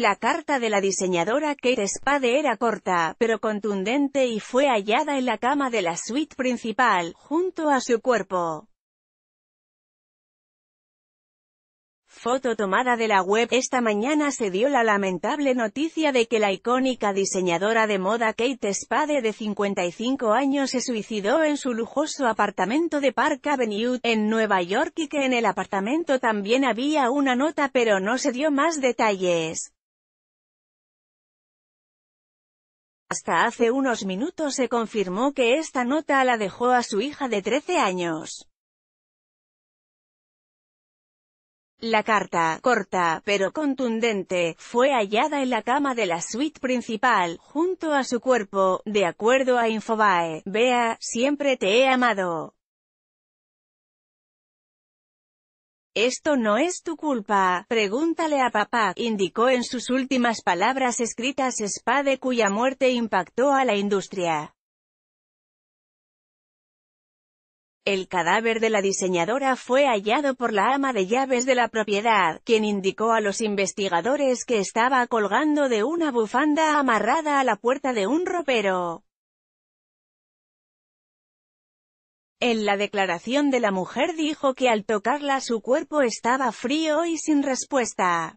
La carta de la diseñadora Kate Spade era corta, pero contundente y fue hallada en la cama de la suite principal, junto a su cuerpo. Foto tomada de la web, esta mañana se dio la lamentable noticia de que la icónica diseñadora de moda Kate Spade de 55 años se suicidó en su lujoso apartamento de Park Avenue, en Nueva York y que en el apartamento también había una nota pero no se dio más detalles. Hasta hace unos minutos se confirmó que esta nota la dejó a su hija de 13 años. La carta, corta, pero contundente, fue hallada en la cama de la suite principal, junto a su cuerpo, de acuerdo a Infobae. Bea, siempre te he amado. Esto no es tu culpa, pregúntale a papá, indicó en sus últimas palabras escritas Spade cuya muerte impactó a la industria. El cadáver de la diseñadora fue hallado por la ama de llaves de la propiedad, quien indicó a los investigadores que estaba colgando de una bufanda amarrada a la puerta de un ropero. En la declaración de la mujer dijo que al tocarla su cuerpo estaba frío y sin respuesta.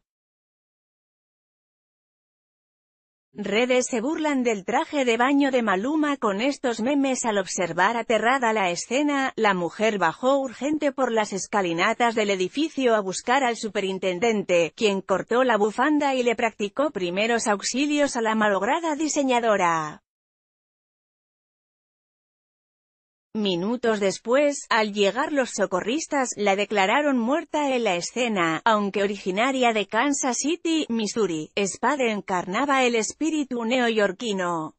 Redes se burlan del traje de baño de Maluma con estos memes al observar aterrada la escena, la mujer bajó urgente por las escalinatas del edificio a buscar al superintendente, quien cortó la bufanda y le practicó primeros auxilios a la malograda diseñadora. Minutos después, al llegar los socorristas, la declararon muerta en la escena, aunque originaria de Kansas City, Missouri. Spade encarnaba el espíritu neoyorquino.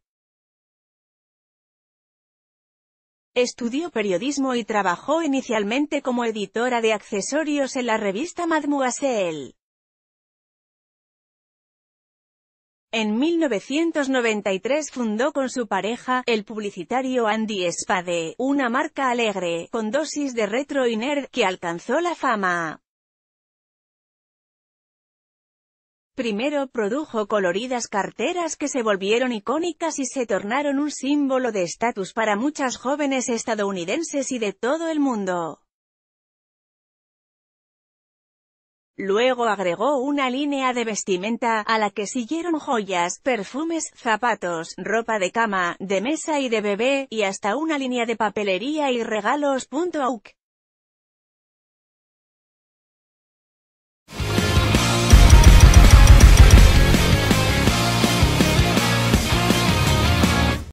Estudió periodismo y trabajó inicialmente como editora de accesorios en la revista Mademoiselle. En 1993 fundó con su pareja, el publicitario Andy Spade, una marca alegre, con dosis de retro y que alcanzó la fama. Primero produjo coloridas carteras que se volvieron icónicas y se tornaron un símbolo de estatus para muchas jóvenes estadounidenses y de todo el mundo. Luego agregó una línea de vestimenta, a la que siguieron joyas, perfumes, zapatos, ropa de cama, de mesa y de bebé, y hasta una línea de papelería y regalos.